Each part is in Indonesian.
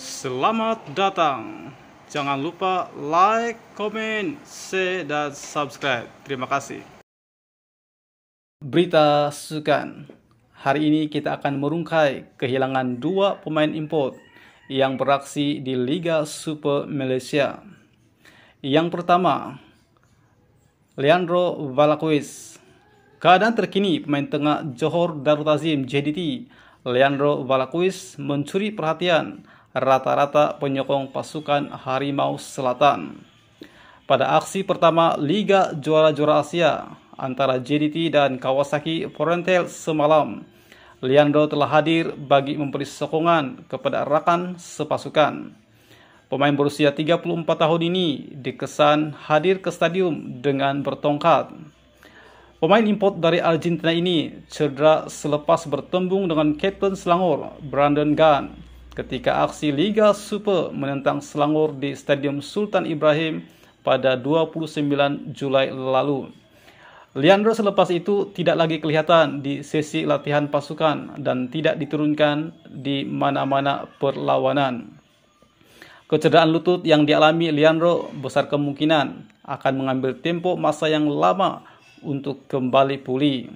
Selamat datang. Jangan lupa like, comment, share, dan subscribe. Terima kasih. Berita Sukan Hari ini kita akan merungkai kehilangan dua pemain import yang beraksi di Liga Super Malaysia. Yang pertama, Leandro Valakuis. Keadaan terkini pemain tengah Johor Darul Tazim JDT, Leandro Valakuis mencuri perhatian rata-rata penyokong pasukan Harimau Selatan. Pada aksi pertama Liga Juara-Juara Asia antara JDT dan Kawasaki Frontale semalam, Leandro telah hadir bagi memberi sokongan kepada rakan sepasukan. Pemain berusia 34 tahun ini dikesan hadir ke stadium dengan bertongkat. Pemain import dari Argentina ini cedera selepas bertembung dengan Kapten Selangor, Brandon Gunn, ketika aksi Liga Super menentang Selangor di Stadium Sultan Ibrahim pada 29 Julai lalu. Leandro selepas itu tidak lagi kelihatan di sesi latihan pasukan dan tidak diturunkan di mana-mana perlawanan. Kecederaan lutut yang dialami Leandro besar kemungkinan akan mengambil tempo masa yang lama untuk kembali pulih.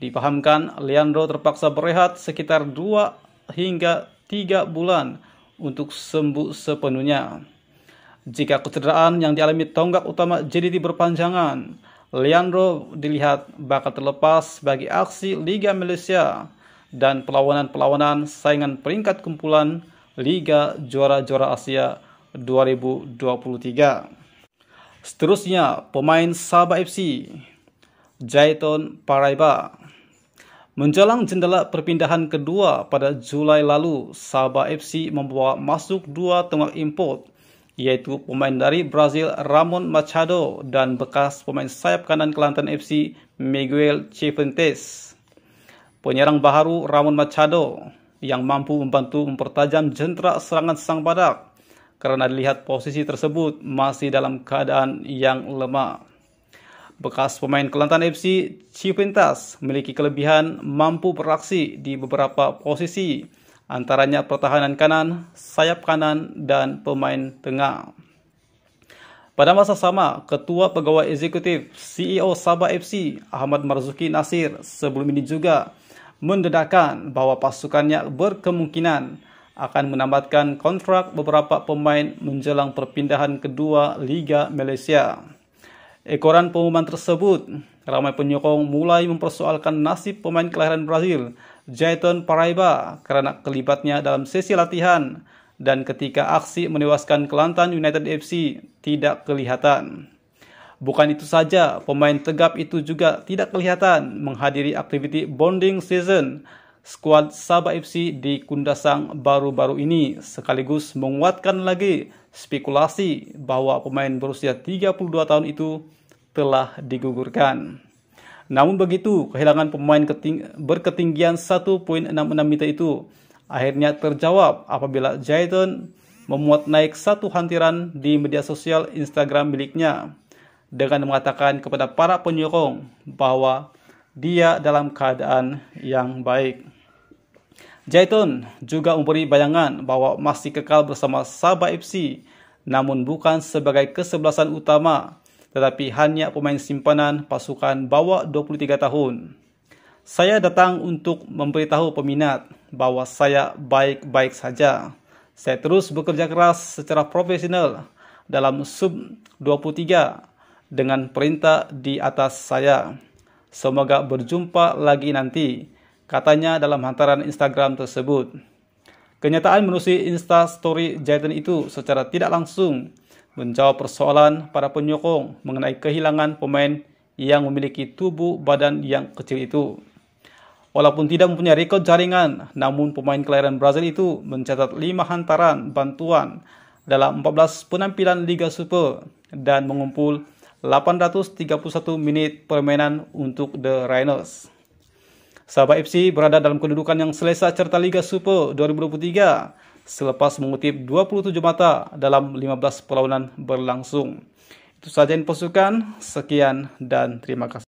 Dipahamkan, Leandro terpaksa berehat sekitar 2 hingga tiga bulan untuk sembuh sepenuhnya. Jika kecederaan yang dialami tonggak utama JDT berpanjangan, Leandro dilihat bakal terlepas bagi aksi Liga Malaysia dan perlawanan-perlawanan saingan peringkat kumpulan Liga Juara-Juara Asia 2023. Seterusnya, pemain Sabah FC, Jaiton Paraiba. Menjelang jendela perpindahan kedua pada Julai lalu, Sabah FC membawa masuk dua tengah import iaitu pemain dari Brazil Ramon Machado dan bekas pemain sayap kanan Kelantan FC Miguel Cifuentes. Penyerang baharu Ramon Machado yang mampu membantu mempertajam jentera serangan sang badak kerana dilihat posisi tersebut masih dalam keadaan yang lemah. Bekas pemain Kelantan FC, Ciupentas memiliki kelebihan mampu beraksi di beberapa posisi, antaranya pertahanan kanan, sayap kanan, dan pemain tengah. Pada masa sama, Ketua Pegawai Eksekutif CEO Sabah FC Ahmad Marzuki Nasir sebelum ini juga mendedahkan bahwa pasukannya berkemungkinan akan menambatkan kontrak beberapa pemain menjelang perpindahan kedua Liga Malaysia. Ekoran pengumuman tersebut, ramai penyokong mulai mempersoalkan nasib pemain kelahiran Brazil, Jaiton Paraiba, karena kelibatnya dalam sesi latihan dan ketika aksi menewaskan Kelantan United FC tidak kelihatan. Bukan itu saja, pemain tegap itu juga tidak kelihatan menghadiri aktiviti bonding season skuad Sabah FC di Kundasang baru-baru ini sekaligus menguatkan lagi spekulasi bahwa pemain berusia 32 tahun itu telah digugurkan. Namun begitu, kehilangan pemain berketinggian 1.66 meter itu akhirnya terjawab apabila Jaiton memuat naik satu hantiran di media sosial Instagram miliknya dengan mengatakan kepada para penyokong bahwa dia dalam keadaan yang baik. Jaitun juga memberi bayangan bahawa masih kekal bersama Sabah FC namun bukan sebagai kesebelasan utama tetapi hanya pemain simpanan pasukan bawa 23 tahun. Saya datang untuk memberitahu peminat bahawa saya baik-baik saja. Saya terus bekerja keras secara profesional dalam sub 23 dengan perintah di atas saya. Semoga berjumpa lagi nanti. katanya dalam hantaran Instagram tersebut. Kenyataan menusi Insta Story Jaden itu secara tidak langsung menjawab persoalan para penyokong mengenai kehilangan pemain yang memiliki tubuh badan yang kecil itu. Walaupun tidak mempunyai rekod jaringan, namun pemain kelahiran Brazil itu mencatat 5 hantaran bantuan dalam 14 penampilan Liga Super dan mengumpul 831 menit permainan untuk The Rhinos. Sabah FC berada dalam kedudukan yang selesa cerita Liga Super 2023 selepas mengutip 27 mata dalam 15 perlawanan berlangsung. Itu sahaja yang pasukan. Sekian dan terima kasih.